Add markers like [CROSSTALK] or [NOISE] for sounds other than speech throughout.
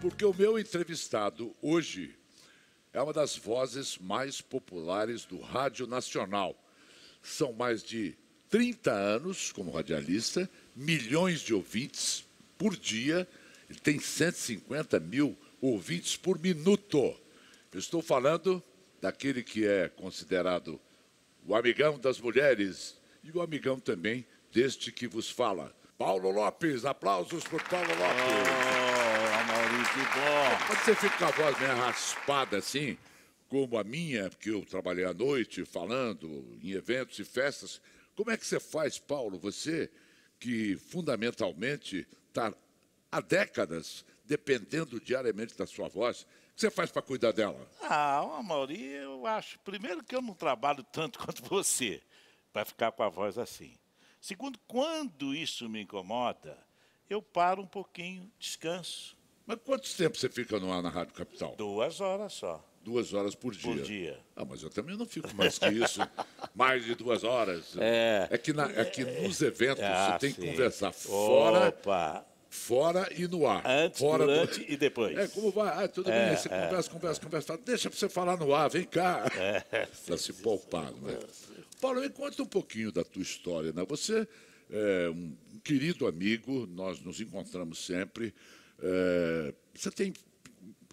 Porque o meu entrevistado hoje é uma das vozes mais populares do Rádio Nacional. São mais de 30 anos como radialista, milhões de ouvintes por dia, ele tem 150 mil ouvintes por minuto. estou falando daquele que é considerado o amigão das mulheres e o amigão também deste que vos fala. Paulo Lopes, aplausos por Paulo Lopes que bom. Quando você fica com a voz meio raspada assim, como a minha, porque eu trabalhei à noite falando em eventos e festas, como é que você faz, Paulo, você que fundamentalmente está há décadas dependendo diariamente da sua voz, o que você faz para cuidar dela? Ah, Mauri, eu acho, primeiro que eu não trabalho tanto [LAUGHS] quanto você para ficar com a voz assim. Segundo, quando isso me incomoda, eu paro um pouquinho, descanso, mas quanto tempo você fica no ar na Rádio Capital? Duas horas só. Duas horas por dia. Por dia. Ah, mas eu também não fico mais que isso. [LAUGHS] mais de duas horas. É. É que, na, é que nos eventos ah, você tem sim. que conversar fora. Opa fora e no ar. Antes, fora durante do... e depois. É, como vai? Ah, tudo é, bem, você é, conversa, conversa, conversa. Deixa para você falar no ar, vem cá. É, [LAUGHS] para se poupar, né? Paulo, me conta um pouquinho da tua história, né? Você é um querido amigo, nós nos encontramos sempre. É, você tem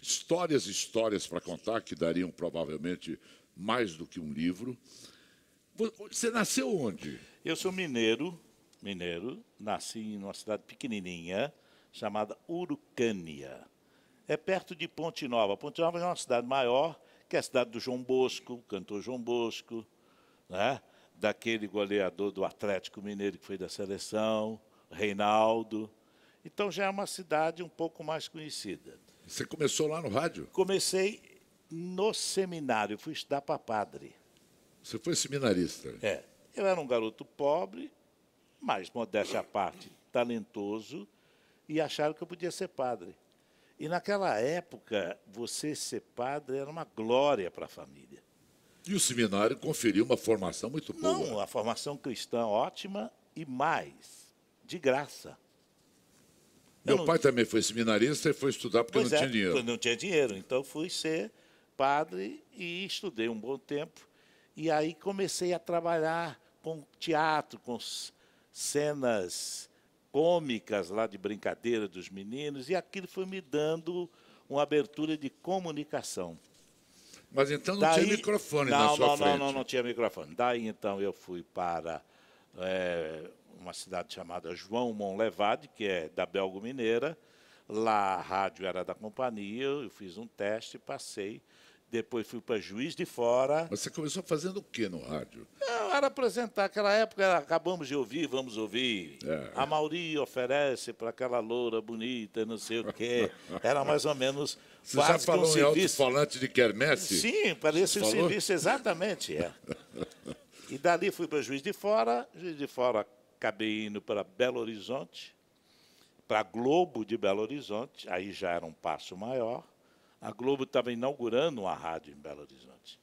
histórias e histórias para contar que dariam provavelmente mais do que um livro. Você nasceu onde? Eu sou mineiro, mineiro, nasci em uma cidade pequenininha chamada Urucânia. É perto de Ponte Nova. Ponte Nova é uma cidade maior, que é a cidade do João Bosco, cantor João Bosco, né? daquele goleador do Atlético Mineiro que foi da seleção, Reinaldo. Então já é uma cidade um pouco mais conhecida. Você começou lá no rádio? Comecei no seminário, fui estudar para padre. Você foi seminarista? É. Eu era um garoto pobre, mas, modéstia à parte, talentoso, e acharam que eu podia ser padre. E naquela época, você ser padre era uma glória para a família. E o seminário conferiu uma formação muito boa. Não, a formação cristã ótima e mais, de graça. Meu não... pai também foi seminarista e foi estudar porque pois não é, tinha dinheiro. Não tinha dinheiro, então fui ser padre e estudei um bom tempo. E aí comecei a trabalhar com teatro, com cenas cômicas lá de brincadeira dos meninos, e aquilo foi me dando uma abertura de comunicação. Mas então não Daí, tinha microfone não, na sua não, frente. Não, não, não tinha microfone. Daí então eu fui para é, uma cidade chamada João Monlevade, que é da Belgo Mineira. Lá a rádio era da companhia, eu fiz um teste, passei. Depois fui para Juiz de Fora. Mas você começou fazendo o quê no rádio? Não, era apresentar. Aquela época era, acabamos de ouvir, vamos ouvir. É. A Mauri oferece para aquela loura bonita, não sei o quê. Era mais ou menos. Você já falou um em serviço. alto-falante de quermesse? Sim, parecia um serviço, exatamente. É. [LAUGHS] E dali fui para Juiz de Fora. Juiz de Fora acabei indo para Belo Horizonte, para a Globo de Belo Horizonte, aí já era um passo maior. A Globo estava inaugurando uma rádio em Belo Horizonte.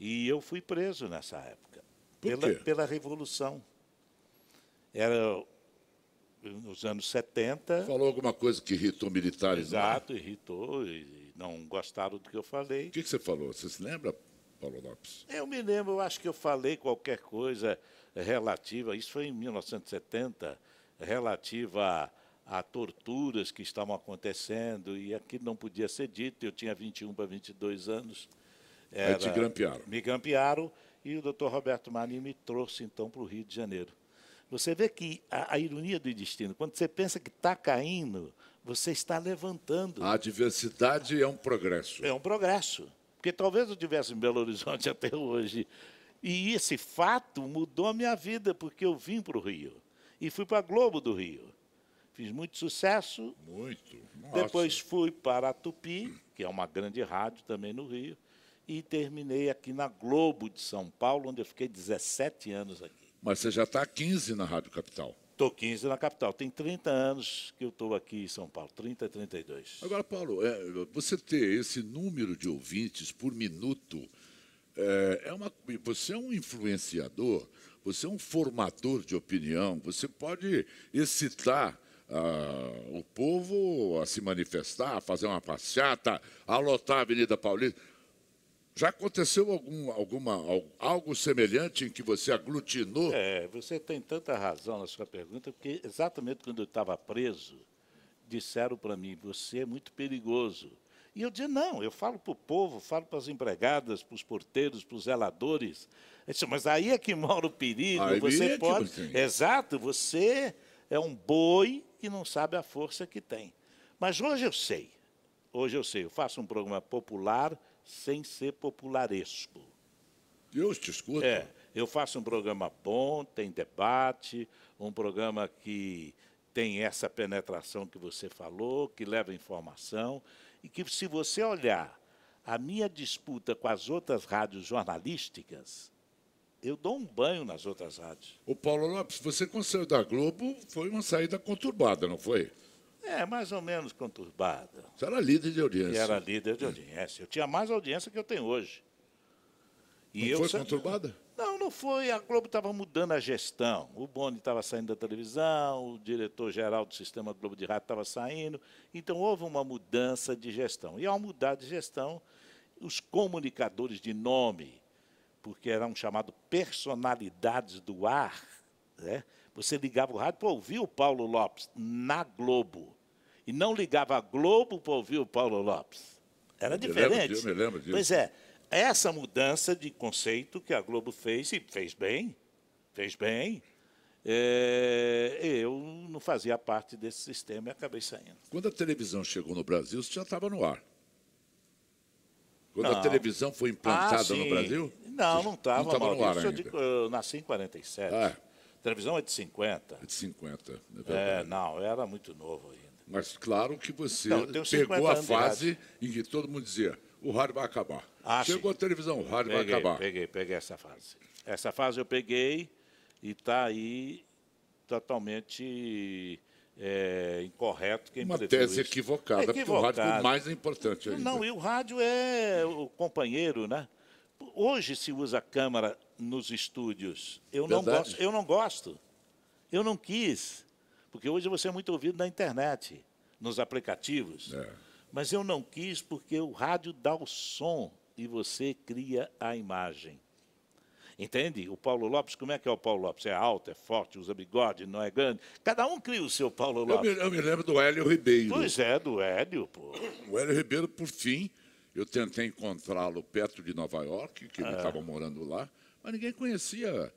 E eu fui preso nessa época, pela, pela Revolução. Era nos anos 70. Falou alguma coisa que irritou militares? É? Exato, irritou, e não gostaram do que eu falei. O que, que você falou? Você se lembra, Paulo Lopes? Eu me lembro, eu acho que eu falei qualquer coisa relativa, isso foi em 1970, relativa a, torturas que estavam acontecendo, e aquilo não podia ser dito, eu tinha 21 para 22 anos. Era, Aí te grampearam. Me grampearam, e o doutor Roberto Marinho me trouxe, então, para o Rio de Janeiro. Você vê que a, a ironia do destino, quando você pensa que está caindo, você está levantando. A diversidade é um progresso. É um progresso. Porque talvez eu tivesse em Belo Horizonte [LAUGHS] até hoje e esse fato mudou a minha vida, porque eu vim para o Rio. E fui para a Globo do Rio. Fiz muito sucesso. Muito. Nossa. Depois fui para a Tupi, que é uma grande rádio também no Rio. E terminei aqui na Globo de São Paulo, onde eu fiquei 17 anos aqui. Mas você já está há 15 na Rádio Capital. Estou 15 na capital. Tem 30 anos que eu estou aqui em São Paulo, 30, 32. Agora, Paulo, é, você ter esse número de ouvintes por minuto é, é uma, você é um influenciador, você é um formador de opinião, você pode excitar ah, o povo a se manifestar, a fazer uma passeata, a lotar a Avenida Paulista. Já aconteceu algum, alguma, algo semelhante em que você aglutinou? É, você tem tanta razão na sua pergunta, porque exatamente quando eu estava preso, disseram para mim: você é muito perigoso e eu dizia, não, eu falo para o povo, falo para as empregadas, para os porteiros, para os zeladores. Disse, mas aí é que mora o perigo, aí você é pode. Exato, você é um boi e não sabe a força que tem. Mas hoje eu sei, hoje eu sei, eu faço um programa popular sem ser popularesco. Deus te escuta. É, eu faço um programa bom, tem debate, um programa que tem essa penetração que você falou, que leva informação e que, se você olhar a minha disputa com as outras rádios jornalísticas, eu dou um banho nas outras rádios. O Paulo Lopes, você quando saiu da Globo foi uma saída conturbada, não foi? É, mais ou menos conturbada. Você era líder de audiência. Eu era líder de audiência. Eu tinha mais audiência que eu tenho hoje. E não foi sa... conturbada? foi, a Globo estava mudando a gestão. O Boni estava saindo da televisão, o diretor-geral do Sistema Globo de Rádio estava saindo. Então, houve uma mudança de gestão. E, ao mudar de gestão, os comunicadores de nome, porque eram chamados personalidades do ar, né? você ligava o rádio para ouvir o Paulo Lopes na Globo. E não ligava a Globo para ouvir o Paulo Lopes. Era diferente. eu me lembro disso. Pois é essa mudança de conceito que a Globo fez, e fez bem, fez bem, é, eu não fazia parte desse sistema e acabei saindo. Quando a televisão chegou no Brasil, você já estava no ar. Quando não. a televisão foi implantada ah, no Brasil? Não, não estava, no Ar é ainda. eu nasci em 47. Ah. A televisão é de 50. É de 50, é, é não, era muito novo ainda. Mas claro que você não, pegou a fase em que todo mundo dizia o rádio vai acabar. Ah, Chegou sim. a televisão, o rádio peguei, vai acabar. Peguei, peguei essa fase. Essa fase eu peguei e está aí totalmente é, incorreto. Quem Uma tese isso. equivocada, é porque o rádio é mais importante. Ainda. Não, e o rádio é o companheiro, né? Hoje se usa a câmera nos estúdios. Eu não gosto. Eu não gosto. Eu não quis. Porque hoje você é muito ouvido na internet, nos aplicativos. É. Mas eu não quis porque o rádio dá o som e você cria a imagem. Entende? O Paulo Lopes, como é que é o Paulo Lopes? É alto, é forte, usa bigode, não é grande. Cada um cria o seu Paulo Lopes. Eu me, eu me lembro do Hélio Ribeiro. Pois é, do Hélio, pô. O Hélio Ribeiro, por fim, eu tentei encontrá-lo perto de Nova York, que ele ah. estava morando lá, mas ninguém conhecia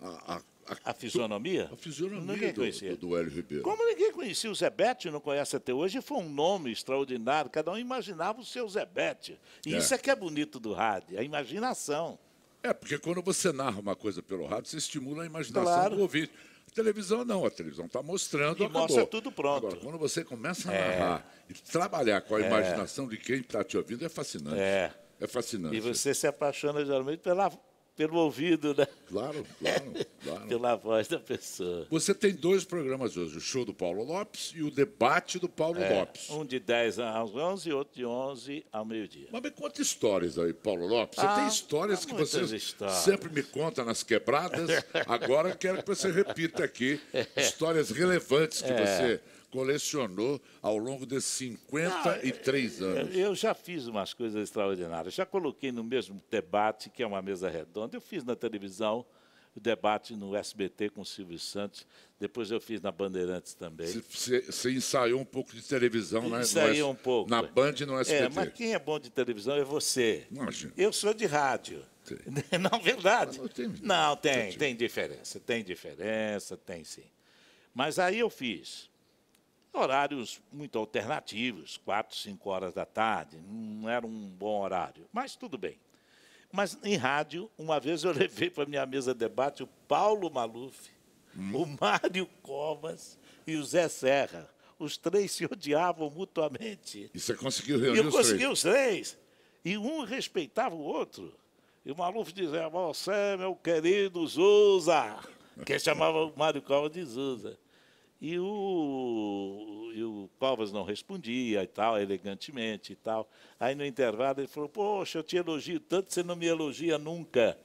a, a a, a fisionomia? A fisionomia do, do, Hélio Ribeiro. Como ninguém conhecia o Zebete, não conhece até hoje, foi um nome extraordinário. Cada um imaginava o seu Zebete. E é. isso é que é bonito do rádio, é a imaginação. É, porque quando você narra uma coisa pelo rádio, você estimula a imaginação claro. do ouvinte. A televisão não, a televisão está mostrando. E acabou. mostra tudo pronto. Agora, quando você começa a é. narrar e trabalhar com a é. imaginação de quem está te ouvindo, é fascinante. É. É fascinante. E você se apaixona geralmente pela, pelo ouvido, né? Claro, claro, claro. [LAUGHS] Pela voz da pessoa. Você tem dois programas hoje, o show do Paulo Lopes e o debate do Paulo é, Lopes. Um de 10 às 11 e outro de 11 ao meio-dia. Mas me conta histórias aí, Paulo Lopes. Você ah, tem histórias que você histórias. sempre me conta nas quebradas. [LAUGHS] Agora eu quero que você repita aqui é. histórias relevantes que é. você colecionou ao longo de 53 Não, anos. Eu já fiz umas coisas extraordinárias. Já coloquei no mesmo debate, que é uma mesa redonda, eu fiz na televisão o debate no SBT com o Silvio Santos, depois eu fiz na Bandeirantes também. Você ensaiou um pouco de televisão, né? Ensaiou um pouco. Na Band e no SBT. É, mas quem é bom de televisão é você. Imagina. Eu sou de rádio. Tem. [LAUGHS] Não, verdade. Não, não, tem, tem diferença. Tem diferença, tem sim. Mas aí eu fiz horários muito alternativos, quatro, cinco horas da tarde, não era um bom horário, mas tudo bem. Mas em rádio, uma vez eu [LAUGHS] levei para minha mesa de debate o Paulo Maluf, hum. o Mário Covas e o Zé Serra. Os três se odiavam mutuamente. E você conseguiu reunir e eu os consegui três? os três. E um respeitava o outro. E o Maluf dizia, você, meu querido Zusa, [LAUGHS] que chamava o Mário Covas de Zusa. E o, e o Covas não respondia e tal, elegantemente e tal. Aí no intervalo ele falou, poxa, eu te elogio tanto, você não me elogia nunca.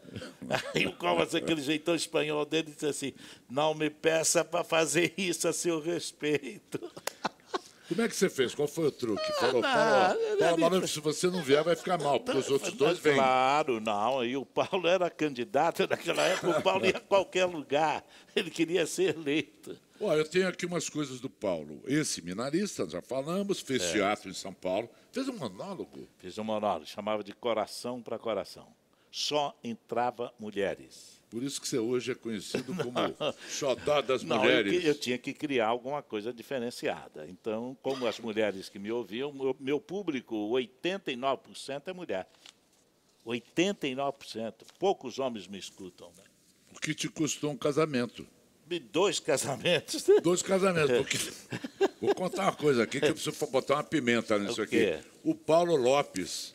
[LAUGHS] Aí o Covas, aquele jeitão espanhol dele, disse assim, não me peça para fazer isso a seu respeito. [LAUGHS] Como é que você fez? Qual foi o truque? Ah, falou, não, se você não vier, vai ficar mal, porque os outros dois vêm. Claro, não. E o Paulo era candidato [LAUGHS] naquela época, o Paulo ia a qualquer lugar. Ele queria ser eleito. Olha, eu tenho aqui umas coisas do Paulo. Esse seminarista, já falamos, fez é. teatro em São Paulo. Fez um monólogo? Fez um monólogo, chamava de Coração para Coração. Só entrava mulheres. Por isso que você hoje é conhecido [LAUGHS] como xodó das Não, mulheres. Eu, eu, tinha que criar alguma coisa diferenciada. Então, como as mulheres que me ouviam, meu, meu público, 89% é mulher. 89%. Poucos homens me escutam. Né? O que te custou um casamento de dois casamentos. Dois casamentos. Porque... Vou contar uma coisa aqui que eu preciso botar uma pimenta nisso o aqui. O Paulo Lopes,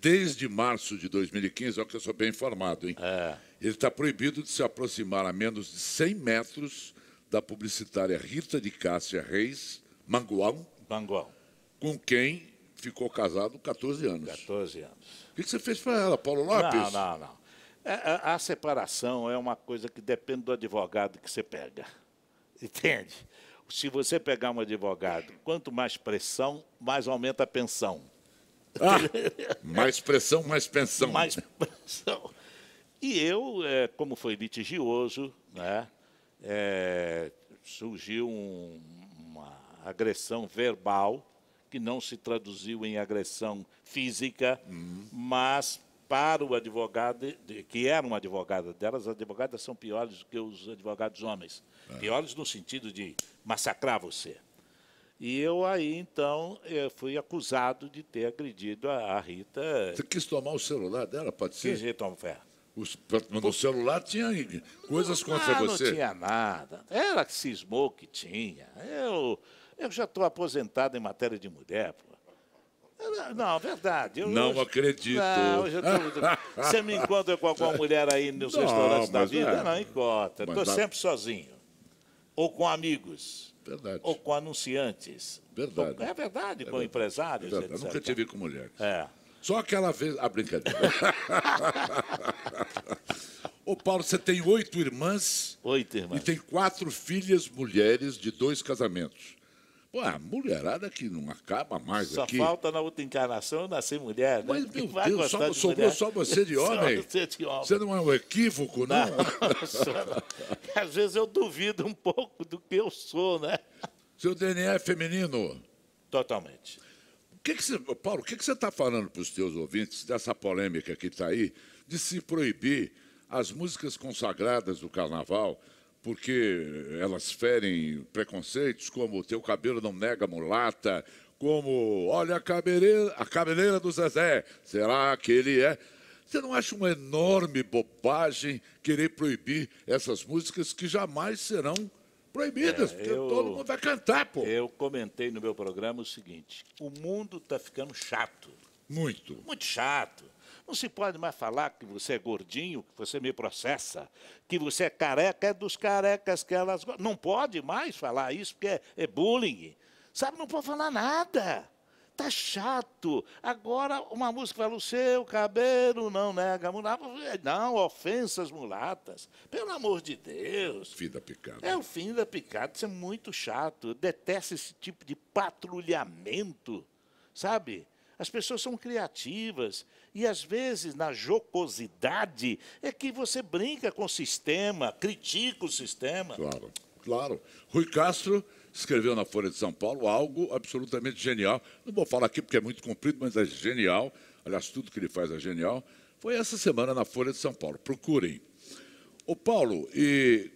desde março de 2015, olha que eu sou bem informado, hein? É. Ele está proibido de se aproximar a menos de 100 metros da publicitária Rita de Cássia Reis, Mangual. Mangual. Com quem ficou casado 14 anos. 14 anos. O que você fez para ela, Paulo Lopes? Não, não, não. A, é, a, é, a separação é uma coisa que depende do advogado que você pega. [LAUGHS] Entende? Se você pegar um advogado, quanto mais pressão, mais aumenta a pensão. Ah, [LAUGHS] mais pressão, mais pensão. Mais pressão. E eu, é, como foi litigioso, né, é, surgiu um, uma agressão verbal que não se traduziu em agressão física, uhum. mas para o advogado, de, que era um advogado delas, as advogadas são piores do que os advogados homens. É. Piores no sentido de massacrar você. E eu aí, então, eu eh, fui acusado de ter agredido a, a Rita. Você quis tomar o celular dela, pode ser? Quis tomar ferro. É. Os, no celular tinha coisas ah, contra ah, você. Não tinha nada. Ela cismou que tinha. Eu, eu já estou aposentado em matéria de mulher. Pô. Não, verdade. Eu, não acredito. Não, eu tô, você me encontra com alguma mulher aí nos não, restaurantes da vida? É. Não, encontra. Estou sempre sozinho. Ou com amigos. Verdade. Ou com anunciantes. Verdade. Ou, é verdade, é com verdade. empresários. Verdade. Eu nunca tive com mulheres. É. Só aquela vez. Ah, brincadeira. [LAUGHS] Ô, Paulo, você tem oito irmãs. Oito irmãs. E tem quatro filhas mulheres de dois casamentos. Pô, a mulherada que não acaba mais só aqui. Só falta na outra encarnação nascer mulher, né? Mas, meu Vai Deus, só, de sobrou mulher. só você de [LAUGHS] homem. Só você de homem. Você não é um equívoco, não? não, Às vezes eu duvido um pouco do que eu sou, né? Seu DNA é feminino? Totalmente. O que que você, Paulo, o que, que você está falando para os teus ouvintes dessa polêmica que está aí de se proibir as músicas consagradas do carnaval porque elas ferem preconceitos como teu cabelo não nega mulata, como olha a cabeleira, a cabeleira do Zezé, será que ele é? Você não acha uma enorme bobagem querer proibir essas músicas que jamais serão proibidas, é, porque eu, todo mundo vai cantar, pô. Eu comentei no meu programa o seguinte: o mundo está ficando chato. Muito. Muito chato. Não se pode mais falar que você é gordinho, que você me processa, que você é careca, é dos carecas que elas gostam. Não pode mais falar isso, porque é, é bullying. Sabe, não pode falar nada tá chato. Agora uma música fala o seu cabelo não nega mulata. Não, ofensas mulatas. Pelo amor de Deus. Fim da picada. É o fim da picada. Isso é muito chato. deteste esse tipo de patrulhamento, sabe? As pessoas são criativas e às vezes na jocosidade é que você brinca com o sistema, critica o sistema. Claro, claro. Rui Castro escreveu na Folha de São Paulo algo absolutamente genial. Não vou falar aqui porque é muito comprido, mas é genial. Aliás, tudo que ele faz é genial. Foi essa semana na Folha de São Paulo. Procurem. O Paulo, e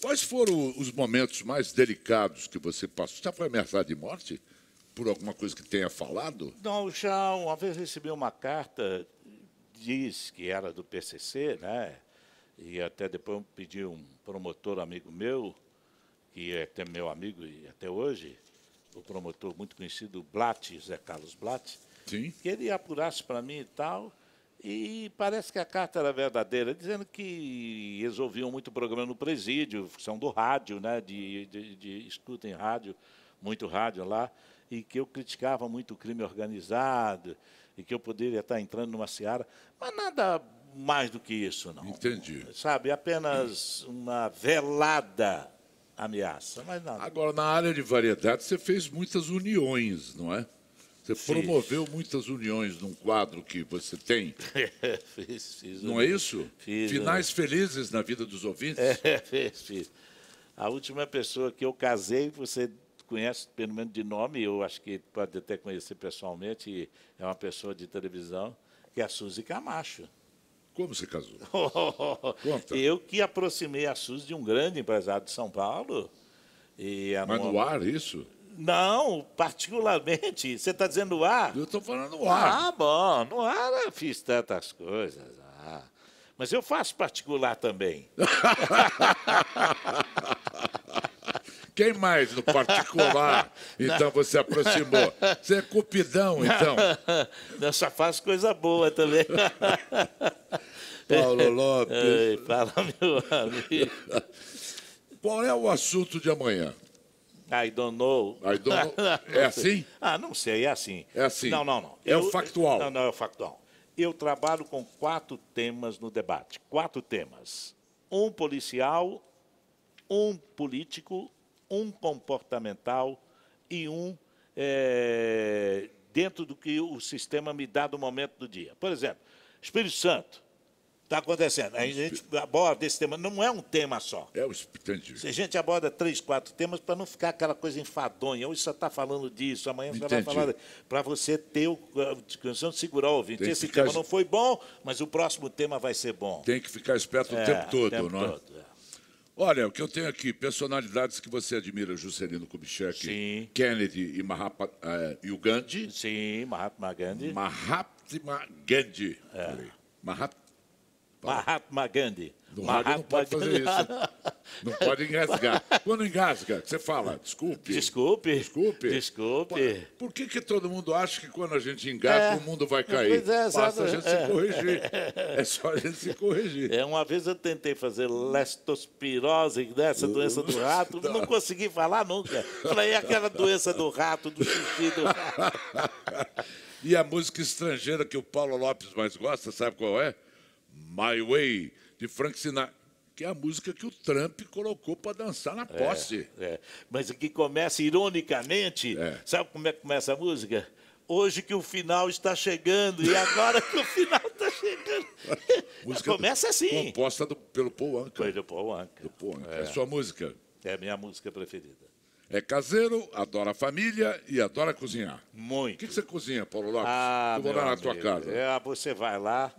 quais foram os momentos mais delicados que você passou? Já foi ameaçado de morte? por alguma coisa que tenha falado? Não, já uma vez recebi uma carta, diz que era do PCC, né? E até depois pedi um promotor amigo meu, que é até meu amigo e até hoje, o promotor muito conhecido, Blatt, Zé Carlos Blatt, Sim. que ele apurasse para mim e tal. E parece que a carta era verdadeira, dizendo que resolviam muito programa no presídio, são do rádio, né, de, de, de escuta em rádio, muito rádio lá e que eu criticava muito o crime organizado e que eu poderia estar entrando numa seara, mas nada mais do que isso, não. Entendi. Sabe, apenas uma velada ameaça, mas nada. Agora, na área de variedade, você fez muitas uniões, não é? Você fiz. promoveu muitas uniões num quadro que você tem. [LAUGHS] É, fiz, fiz. Não um... é isso? Fiz, Finais um... felizes na vida dos ouvintes? É, [LAUGHS] fiz, fiz. A última pessoa que eu casei, você conhece, pelo menos de nome, eu acho que pode até conhecer pessoalmente, é uma pessoa de televisão, que é a Suzy Camacho. Como se casou? [LAUGHS] Conta. eu que aproximei a Suzy de um grande empresário de São Paulo. E Mas no ar, isso? Não, particularmente. Você está dizendo no ar? Eu estou falando no ar. Ah, bom, no ar eu fiz tantas coisas. Ah, mas eu faço particular também. [LAUGHS] Quem mais no particular? [LAUGHS] então você aproximou. Você é cupidão, então. [LAUGHS] Não, só faz coisa boa também. [LAUGHS] Paulo é. Lopes. Ei, fala, meu amigo. Qual é o assunto de amanhã? I don't know. I don't know. É assim? Ah, não sei, é assim. É assim. Não, não, não. É eu, o factual. Não, não, é o factual. Eu trabalho com quatro temas no debate. Quatro temas. Um policial, um político, um comportamental e um é, dentro do que o sistema me dá do momento do dia. Por exemplo, Espírito Santo. Está acontecendo. A gente aborda esse tema. Não é um tema só. É o Se A gente aborda três, quatro temas para não ficar aquela coisa enfadonha. Hoje você está falando disso, amanhã você entendi. vai falar. Para você ter o. Canção de segurar o ouvinte. Tem esse tema não foi bom, mas o próximo tema vai ser bom. Tem que ficar esperto é, o tempo todo, o tempo não é? Todo, é. Olha, o que eu tenho aqui, personalidades que você admira, Juscelino Kubitschek, Sim. Kennedy e, Mahapa, uh, eh, e o Gandhi. Sim, Mahatma Gandhi. Mahatma Gandhi. É. Mahatma Mahatma Gandhi. No rádio não pode fazer isso. Não pode engasgar. Quando engasga, você fala, desculpe. Desculpe. Desculpe. Desculpe. Por, que, que todo mundo acha que quando a gente engasga é, o mundo vai cair? Pois é, Basta a gente é. se corrigir. É só a gente se corrigir. É, uma vez eu tentei fazer lestospirose, dessa doença do rato, não, não consegui falar nunca. Falei, aquela doença do rato, do xixi do rato. [LAUGHS] E a música estrangeira que o Paulo Lopes mais gosta, sabe qual é? My Way, de Frank Sinatra, que é a música que o Trump colocou para dançar na é, posse. É, é. Mas aqui que começa ironicamente, é. sabe como é que começa a música? Hoje que o final está chegando e agora que o final está chegando. [LAUGHS] música começa assim. Composta do, pelo Paul Anka. Foi do Paul Anka. Do Paul Anka. É. é sua música? É a minha música preferida. É caseiro, adora a família e adora cozinhar. Muito. O que você cozinha, Paulo Lopes? Ah, Eu vou lá na tua casa. É, você vai lá,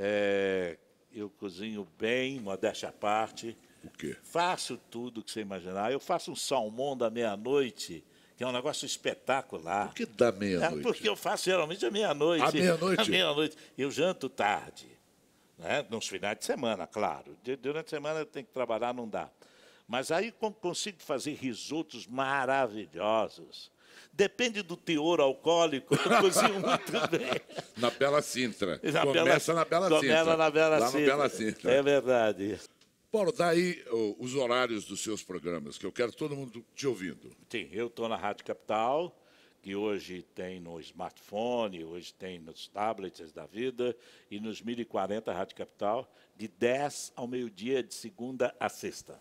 é, eu cozinho bem, modéstia à parte. O quê? Faço tudo que você imaginar. Eu faço um salmão da meia-noite, que é um negócio espetacular. Por que da meia-noite? É porque eu faço geralmente à meia-noite. À meia-noite? [LAUGHS] À meia-noite. Eu janto tarde, né? nos finais de semana, claro. Durante a semana eu tenho que trabalhar, não dá. Mas aí consigo fazer risotos maravilhosos Depende do teor alcoólico, eu cozinho [LAUGHS] muito bem. Na Bela Sintra. Na Começa Bela, na Bela Começa Sintra. na Bela Lá Sintra. Bela Sintra. É verdade. Paulo, daí os horários dos seus programas, que eu quero todo mundo te ouvindo. Sim, eu estou na Rádio Capital, que hoje tem no smartphone, hoje tem nos tablets da vida, e nos 1040 Rádio Capital, de 10 ao meio-dia, de segunda a sexta.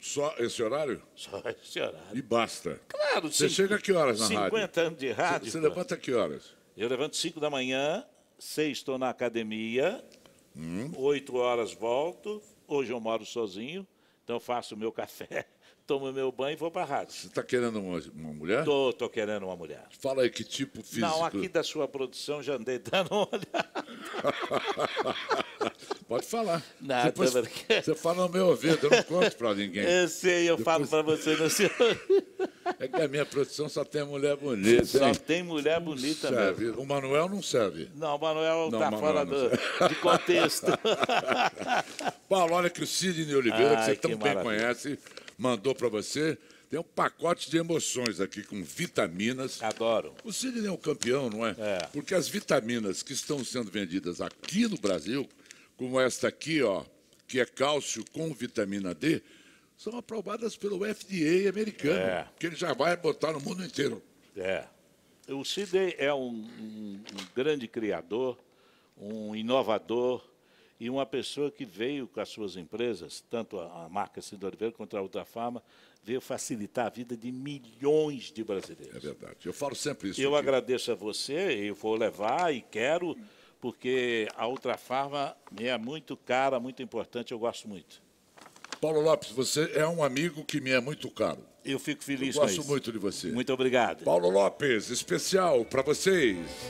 Só esse horário? Só esse horário. E basta. Claro, Você chega a que horas na 50 rádio? 50 anos de rádio. Você, você levanta a que horas? Eu levanto 5 da manhã, 6 estou na academia, hum. 8 horas volto. Hoje eu moro sozinho, então faço o meu [LAUGHS] café, tomo meu banho e vou para a rádio. Você está querendo uma, uma mulher? Estou tô, tô querendo uma mulher. Fala aí que tipo físico. Não, aqui da sua produção já andei dando uma olhada. [LAUGHS] Pode falar. Nada, Você fala no meu ouvido, eu não conto para ninguém. Eu sei, eu Depois... falo para você no seu. É que a minha produção só tem mulher bonita. Só hein? tem mulher bonita serve. mesmo. O Manuel não serve. Não, o Manuel está fora do, de contexto. [LAUGHS] Paulo, olha que o Sidney Oliveira, Ai, que você também tão bem conhece, mandou para você. Tem um pacote de emoções aqui com vitaminas. Adoro. O Sidney é um campeão, não é? é? Porque as vitaminas que estão sendo vendidas aqui no Brasil como esta aqui, ó, que é cálcio com vitamina D, são aprovadas pelo FDA americano, é. que ele já vai botar no mundo inteiro. É. O Cide é um, um, um grande criador, um inovador e uma pessoa que veio com as suas empresas, tanto a, a marca Cid Oliveira quanto a Farma, veio facilitar a vida de milhões de brasileiros. É verdade. Eu falo sempre isso. Eu aqui. agradeço a você, eu vou levar e quero porque a farma me é muito cara, muito importante, eu gosto muito. Paulo Lopes, você é um amigo que me é muito caro. Eu fico feliz eu com isso. Gosto muito de você. Muito obrigado. Paulo Lopes, especial para vocês.